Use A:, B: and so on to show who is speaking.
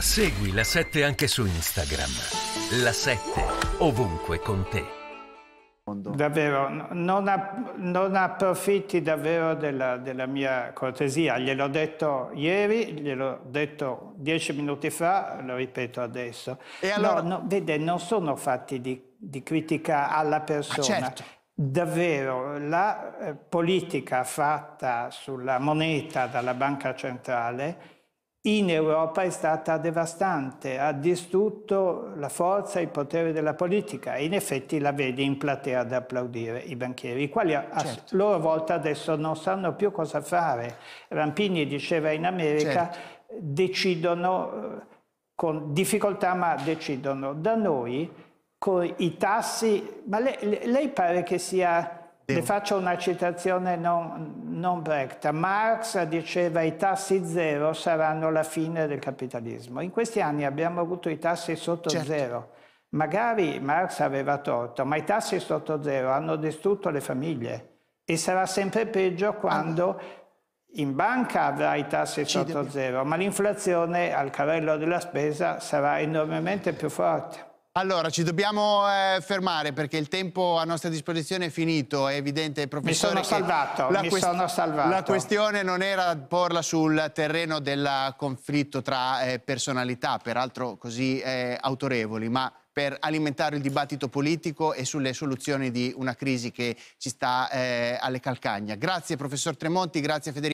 A: Segui la 7 anche su Instagram. La 7 ovunque con te.
B: Davvero, non, app- non approfitti davvero della, della, mia cortesia, gliel'ho detto ieri, gliel'ho detto dieci minuti fa, lo ripeto adesso. E allora... no, no, vede, non sono fatti di, di critica alla persona. Ma ah, certo. Davvero, la eh, politica fatta sulla moneta dalla banca centrale in Europa è stata devastante, ha distrutto la forza e il potere della politica e in effetti la vede in platea ad applaudire i banchieri, i quali certo. a loro volta adesso non sanno più cosa fare. Rampini diceva in America certo. decidono eh, con difficoltà ma decidono. Da noi con i tassi, ma lei, lei pare che sia le faccio una citazione non, non bretta. Marx diceva i tassi zero saranno la fine del capitalismo. In questi anni abbiamo avuto i tassi sotto certo. zero. Magari Marx aveva torto, ma i tassi sotto zero hanno distrutto le famiglie e sarà sempre peggio ah. quando allora. in banca avrà i tassi sotto zero, ma l'inflazione al carrello della spesa sarà enormemente più forte. Allora, ci dobbiamo eh, fermare perché il tempo a
A: nostra disposizione è finito, è evidente, professore. Mi sono salvato, la mi sono salvato. La questione non era porla sul terreno del conflitto tra eh, personalità, peraltro così eh, autorevoli, ma per alimentare il dibattito politico e sulle soluzioni di una crisi che ci sta eh, alle calcagna. Grazie professor Tremonti, grazie Federico.